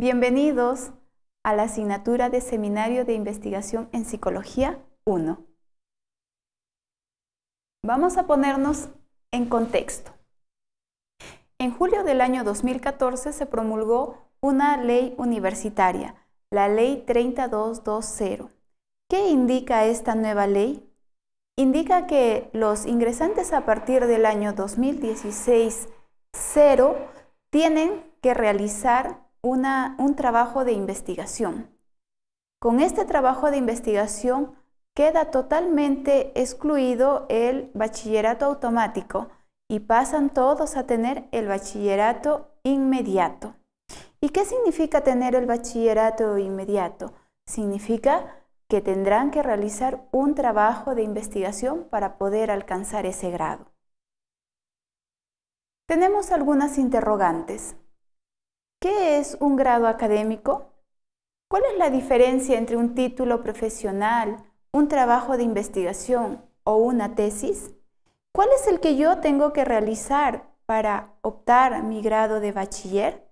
Bienvenidos a la asignatura de Seminario de Investigación en Psicología 1. Vamos a ponernos en contexto. En julio del año 2014 se promulgó una ley universitaria, la Ley 3220. ¿Qué indica esta nueva ley? Indica que los ingresantes a partir del año 2016-0 tienen que realizar una, un trabajo de investigación. Con este trabajo de investigación queda totalmente excluido el bachillerato automático y pasan todos a tener el bachillerato inmediato. ¿Y qué significa tener el bachillerato inmediato? Significa que tendrán que realizar un trabajo de investigación para poder alcanzar ese grado. Tenemos algunas interrogantes. ¿Qué es un grado académico? ¿Cuál es la diferencia entre un título profesional, un trabajo de investigación o una tesis? ¿Cuál es el que yo tengo que realizar para optar mi grado de bachiller?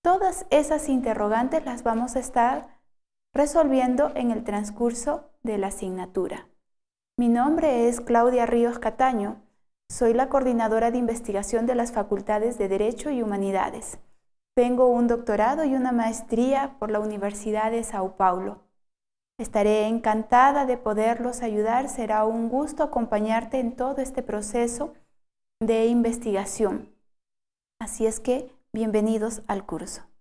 Todas esas interrogantes las vamos a estar resolviendo en el transcurso de la asignatura. Mi nombre es Claudia Ríos Cataño, soy la coordinadora de investigación de las Facultades de Derecho y Humanidades. Tengo un doctorado y una maestría por la Universidad de Sao Paulo. Estaré encantada de poderlos ayudar. Será un gusto acompañarte en todo este proceso de investigación. Así es que, bienvenidos al curso.